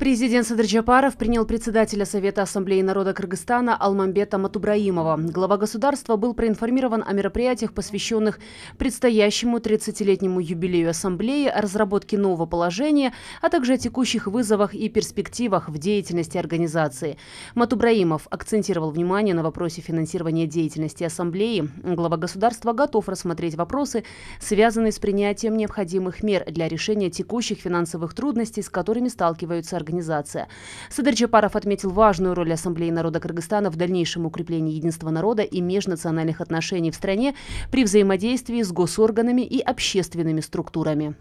Президент Садыр Джапаров принял председателя Совета Ассамблеи народа Кыргызстана Алмамбета Матубраимова. Глава государства был проинформирован о мероприятиях, посвященных предстоящему 30-летнему юбилею Ассамблеи, о разработке нового положения, а также о текущих вызовах и перспективах в деятельности организации. Матубраимов акцентировал внимание на вопросе финансирования деятельности Ассамблеи. Глава государства готов рассмотреть вопросы, связанные с принятием необходимых мер для решения текущих финансовых трудностей, с которыми сталкиваются организации организация. Садыр Чапаров отметил важную роль Ассамблеи народа Кыргызстана в дальнейшем укреплении единства народа и межнациональных отношений в стране при взаимодействии с госорганами и общественными структурами.